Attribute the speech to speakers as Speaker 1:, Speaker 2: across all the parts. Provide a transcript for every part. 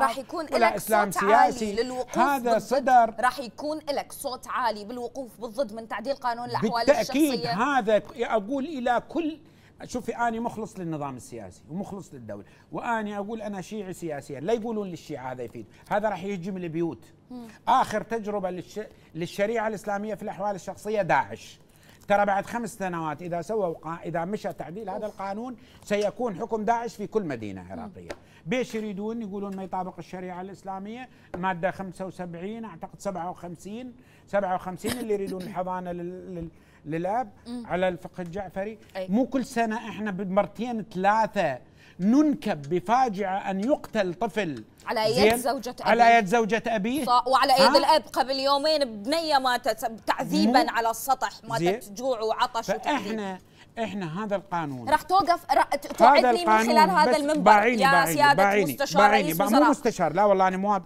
Speaker 1: راح يكون لك إسلام صوت سياسي. عالي للوقوف هذا صدر راح يكون لك صوت عالي بالوقوف بالضد من تعديل قانون الاحوال بالتأكيد الشخصيه بالتاكيد هذا اقول الى كل شوفي اني مخلص للنظام السياسي ومخلص للدولة واني أقول أنا شيعي سياسيا لا يقولون للشيعة هذا يفيد هذا راح يهجم البيوت آخر تجربة للش... للشريعة الإسلامية في الأحوال الشخصية داعش ترى بعد خمس سنوات إذا سووا إذا مشى تعديل هذا القانون سيكون حكم داعش في كل مدينة عراقية بيش يريدون يقولون ما يطابق الشريعة الإسلامية مادة 75 أعتقد 57 57 اللي يريدون الحضانة لل للاب على الفقه الجعفري مو كل سنه احنا بمرتين ثلاثه ننكب بفاجعه ان يقتل طفل على يد زوجة أبيه على يد زوجة أبيه وعلى يد الأب قبل يومين بنية ماتت تعذيبا على السطح ماتت جوع وعطش فإحنا احنا هذا القانون راح توقف رح تعدني من خلال هذا المنبر باعيني يا بعيني سياده بعيني مستشار بعيني مو مستشار لا والله انا مو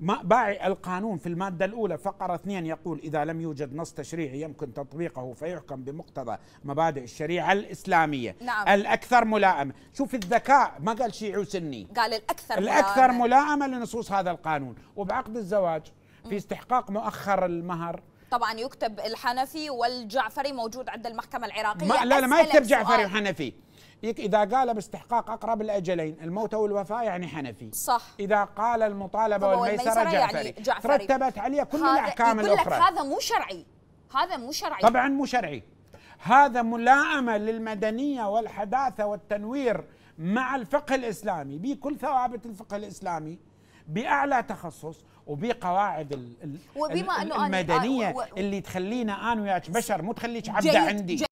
Speaker 1: ما باعي القانون في المادة الأولى فقرة 2 يقول إذا لم يوجد نص تشريعي يمكن تطبيقه فيحكم بمقتضى مبادئ الشريعة الإسلامية نعم. الأكثر ملائمة شوف الذكاء ما قال شيعي وسني قال الأكثر الأكثر ملائمة, ملائمة لنصوص هذا القانون وبعقد الزواج في استحقاق مؤخر المهر طبعا يكتب الحنفي والجعفري موجود عند المحكمة العراقية ما لا لا ما يكتب جعفري وحنفي إذا قال باستحقاق أقرب الأجلين الموت والوفاة يعني حنفي صح إذا قال المطالبة والميسرة يعني جعفري, يعني جعفري ترتبت عليه كل الأحكام الأخرى لك هذا مو شرعي هذا مو شرعي طبعا مو شرعي هذا ملائمة للمدنية والحداثة والتنوير مع الفقه الإسلامي بكل ثوابت الفقه الإسلامي بأعلى تخصص وبقواعد وبما المدنيه أنا آه، اللي تخلينا انا وياك بشر مو تخليك عبد عندي